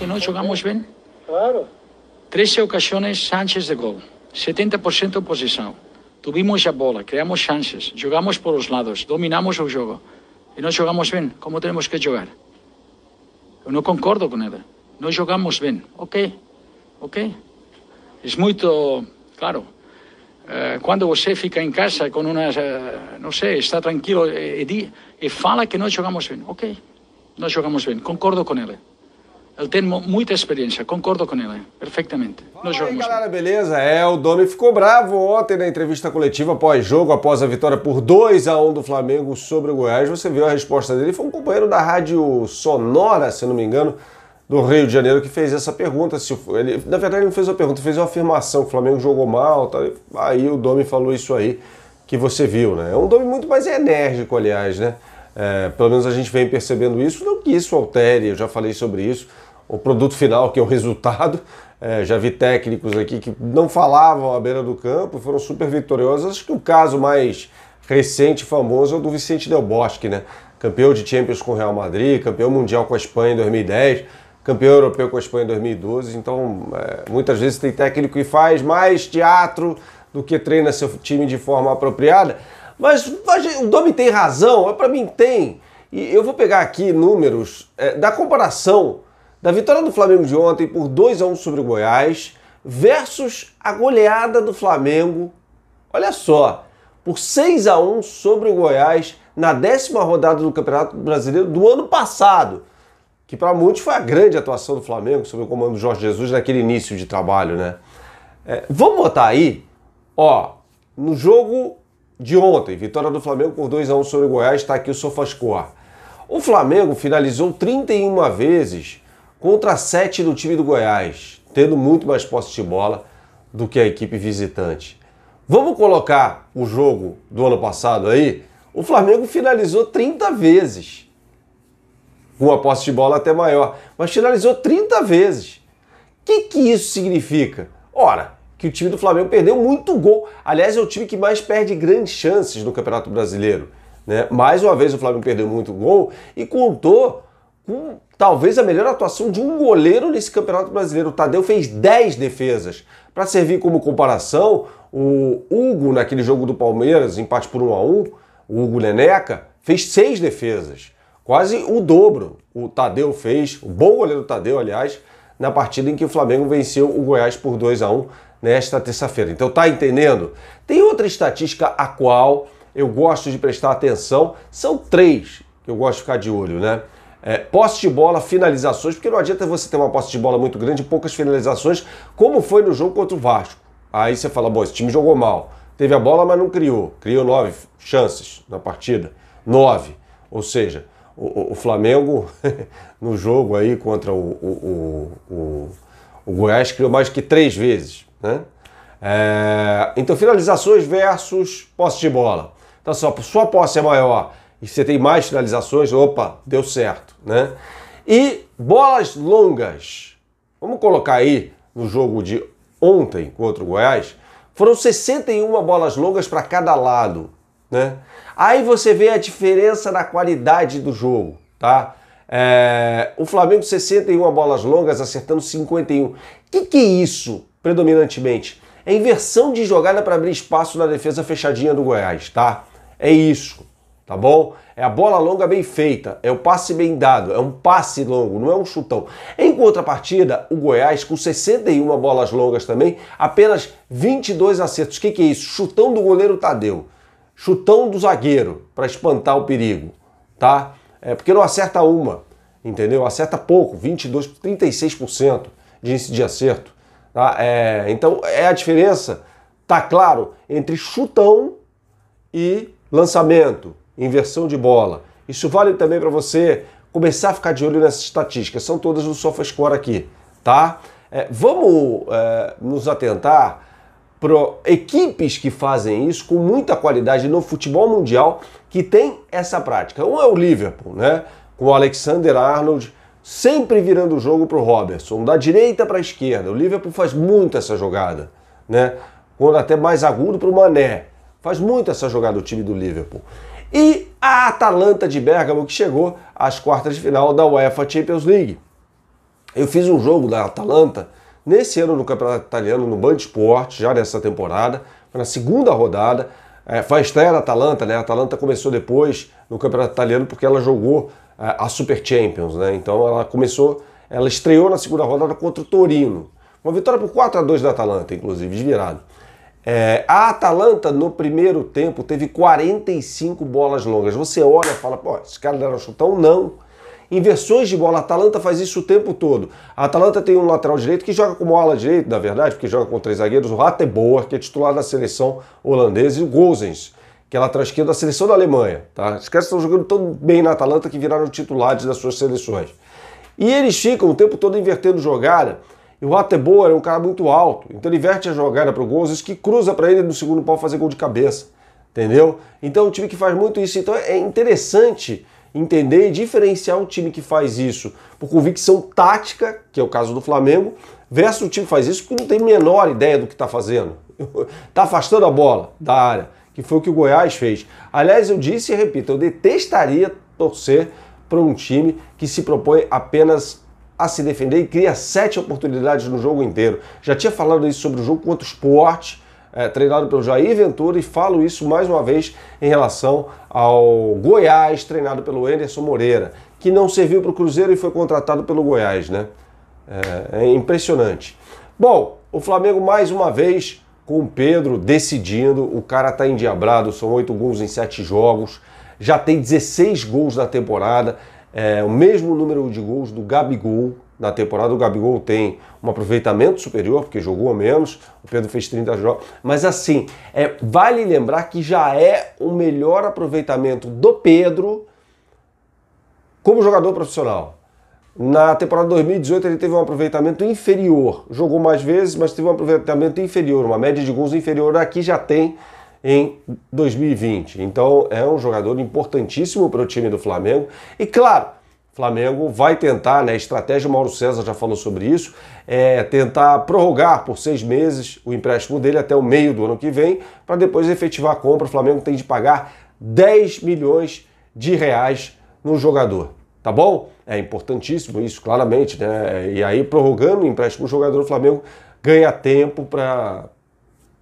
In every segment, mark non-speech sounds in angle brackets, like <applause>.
que não jogamos bem. Claro. 13 ocasiões chances de gol, 70% posição. Tuvimos a bola, criamos chances, jogamos por os lados, dominamos o jogo. E não jogamos bem, como temos que jogar. Eu não concordo com ele. Não jogamos bem, ok, ok. É muito claro. Quando eh, você fica em casa com uma, eh, não sei, está tranquilo e, eh, fala que não jogamos bem, ok, Não jogamos bem, concordo com ele. Ele tem muita experiência, concordo com ele, perfeitamente. Nós Fala aí, galera, beleza? É, o Domi ficou bravo ontem na entrevista coletiva pós-jogo, após a vitória por 2 a 1 do Flamengo sobre o Goiás. Você viu a resposta dele, foi um companheiro da Rádio Sonora, se não me engano, do Rio de Janeiro, que fez essa pergunta. Se ele, na verdade, ele não fez uma pergunta, fez uma afirmação, o Flamengo jogou mal, tá, aí o Domi falou isso aí que você viu, né? É um Domi muito mais enérgico, aliás, né? É, pelo menos a gente vem percebendo isso, não que isso altere, eu já falei sobre isso, o produto final, que é o resultado. <laughs> É, já vi técnicos aqui que não falavam à beira do campo, foram super vitoriosos. Acho que o caso mais recente famoso é o do Vicente Del Bosque, né? Campeão de Champions com o Real Madrid, campeão mundial com a Espanha em 2010, campeão europeu com a Espanha em 2012. Então, é, muitas vezes tem técnico que faz mais teatro do que treina seu time de forma apropriada. Mas, mas o Domi tem razão, para mim tem. E eu vou pegar aqui números é, da comparação da vitória do Flamengo de ontem por 2 a 1 sobre o Goiás versus a goleada do Flamengo, olha só, por 6 a 1 sobre o Goiás na décima rodada do Campeonato Brasileiro do ano passado, que para muitos foi a grande atuação do Flamengo sob o comando do Jorge Jesus naquele início de trabalho, né? É, vamos botar aí, ó, no jogo de ontem, vitória do Flamengo por 2 a 1 sobre o Goiás, está aqui o SofaScore. O Flamengo finalizou 31 vezes contra 7 do time do Goiás, tendo muito mais posse de bola do que a equipe visitante. Vamos colocar o jogo do ano passado aí? O Flamengo finalizou 30 vezes. Com a posse de bola até maior, mas finalizou 30 vezes. O que, que isso significa? Ora, que o time do Flamengo perdeu muito gol. Aliás, é o time que mais perde grandes chances no Campeonato Brasileiro. Né? Mais uma vez o Flamengo perdeu muito gol e contou Hum, talvez a melhor atuação de um goleiro nesse Campeonato Brasileiro. O Tadeu fez 10 defesas. Para servir como comparação, o Hugo, naquele jogo do Palmeiras, empate por 1 a 1 o Hugo Neneca, fez 6 defesas. Quase o dobro o Tadeu fez, o bom goleiro Tadeu, aliás, na partida em que o Flamengo venceu o Goiás por 2 a 1 nesta terça-feira. Então tá entendendo? Tem outra estatística a qual eu gosto de prestar atenção, são três que eu gosto de ficar de olho, né? é, posse de bola, finalizações, porque não adianta você ter uma posse de bola muito grande e poucas finalizações, como foi no jogo contra o Vasco. Aí você fala, bom, esse time jogou mal. Teve a bola, mas não criou. Criou nove chances na partida. Nove. Ou seja, o, o Flamengo, <laughs> no jogo aí contra o, o, o, o, Goiás, criou mais que três vezes. Né? É, então, finalizações versus posse de bola. Então, só sua posse é maior e você tem mais finalizações, opa, deu certo, né? E bolas longas. Vamos colocar aí no jogo de ontem contra o Goiás, foram 61 bolas longas para cada lado, né? Aí você vê a diferença na qualidade do jogo, tá? É, o Flamengo 61 bolas longas, acertando 51. O que, que é isso, predominantemente? É inversão de jogada para abrir espaço na defesa fechadinha do Goiás, tá? É isso tá bom? É a bola longa bem feita, é o passe bem dado, é um passe longo, não é um chutão. Em contrapartida, o Goiás, com 61 bolas longas também, apenas 22 acertos. O que, que é isso? Chutão do goleiro Tadeu, chutão do zagueiro, para espantar o perigo, tá? É porque não acerta uma, entendeu? Acerta pouco, 22, 36% de cento de acerto. Tá? É, então, é a diferença, tá claro, entre chutão e lançamento inversão de bola. Isso vale também para você começar a ficar de olho nessas estatísticas. São todas no SofaScore aqui, tá? É, vamos é, nos atentar para equipes que fazem isso com muita qualidade no futebol mundial que tem essa prática. Um é o Liverpool, né? Com o Alexander Arnold sempre virando o jogo para o Robertson, da direita para a esquerda. O Liverpool faz muito essa jogada, né? Quando até mais agudo para o Mané. Faz muito essa jogada o time do Liverpool e a Atalanta de Bergamo, que chegou às quartas de final da UEFA Champions League. Eu fiz um jogo da Atalanta nesse ano no Campeonato Italiano, no Band Sport já nessa temporada, na segunda rodada. É, foi a estreia da Atalanta, né? A Atalanta começou depois no Campeonato Italiano porque ela jogou é, a Super Champions, né? Então ela começou, ela estreou na segunda rodada contra o Torino. Uma vitória por 4 a 2 da Atalanta, inclusive, de virado. É, a Atalanta, no primeiro tempo, teve 45 bolas longas. Você olha e fala, pô, esses caras deram um chutão? Não. Inversões de bola, a Atalanta faz isso o tempo todo. A Atalanta tem um lateral direito que joga como ala direito, na verdade, porque joga com três zagueiros, o Rateboer, é que é titular da seleção holandesa, e o Gozens, que é lateral esquerdo da seleção da Alemanha. Tá? Os caras estão jogando tão bem na Atalanta que viraram titulares das suas seleções. E eles ficam o tempo todo invertendo jogada e o Ateboa era um cara muito alto, então ele inverte a jogada para o Gonzalez, que cruza para ele no segundo pau fazer gol de cabeça, entendeu? Então o time que faz muito isso, então é interessante entender e diferenciar um time que faz isso por convicção tática, que é o caso do Flamengo, versus o time que faz isso porque não tem menor ideia do que está fazendo. Está <laughs> afastando a bola da área, que foi o que o Goiás fez. Aliás, eu disse e repito, eu detestaria torcer para um time que se propõe apenas a se defender e cria sete oportunidades no jogo inteiro. Já tinha falado isso sobre o jogo contra o esporte, é, treinado pelo Jair Ventura, e falo isso mais uma vez em relação ao Goiás, treinado pelo Anderson Moreira, que não serviu para o Cruzeiro e foi contratado pelo Goiás, né? É, é impressionante. Bom, o Flamengo mais uma vez com o Pedro decidindo, o cara tá endiabrado, são oito gols em sete jogos, já tem 16 gols na temporada, é, o mesmo número de gols do Gabigol. Na temporada, o Gabigol tem um aproveitamento superior, porque jogou a menos. O Pedro fez 30 jogos. Mas, assim, é, vale lembrar que já é o melhor aproveitamento do Pedro como jogador profissional. Na temporada 2018 ele teve um aproveitamento inferior, jogou mais vezes, mas teve um aproveitamento inferior, uma média de gols inferior. Aqui já tem em 2020. Então é um jogador importantíssimo para o time do Flamengo. E claro, Flamengo vai tentar, né? A estratégia, o Mauro César já falou sobre isso, é tentar prorrogar por seis meses o empréstimo dele até o meio do ano que vem, para depois efetivar a compra. O Flamengo tem de pagar 10 milhões de reais no jogador. Tá bom? É importantíssimo isso, claramente, né? E aí, prorrogando o empréstimo do jogador, do Flamengo ganha tempo para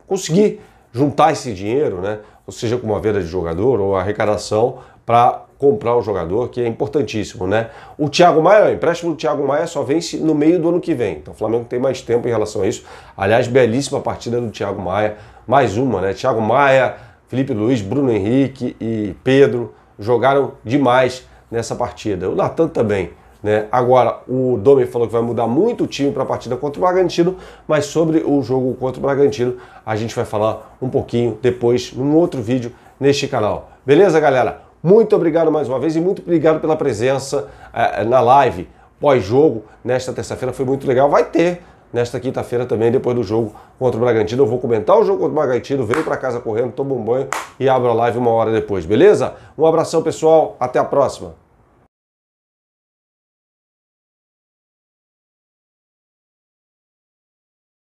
conseguir juntar esse dinheiro, né? ou seja, com uma venda de jogador ou arrecadação para comprar o jogador, que é importantíssimo, né? O Thiago Maia, o empréstimo do Thiago Maia só vence no meio do ano que vem. Então o Flamengo tem mais tempo em relação a isso. Aliás, belíssima partida do Thiago Maia, mais uma, né? Thiago Maia, Felipe Luiz, Bruno Henrique e Pedro jogaram demais nessa partida. O Natan também. Né? Agora, o Domi falou que vai mudar muito o time para a partida contra o Bragantino, mas sobre o jogo contra o Bragantino a gente vai falar um pouquinho depois num outro vídeo neste canal. Beleza, galera? Muito obrigado mais uma vez e muito obrigado pela presença eh, eh, na live pós-jogo nesta terça-feira. Foi muito legal. Vai ter nesta quinta-feira também, depois do jogo contra o Bragantino. Eu vou comentar o jogo contra o Bragantino, venho para casa correndo, tomo um banho e abro a live uma hora depois, beleza? Um abração, pessoal. Até a próxima.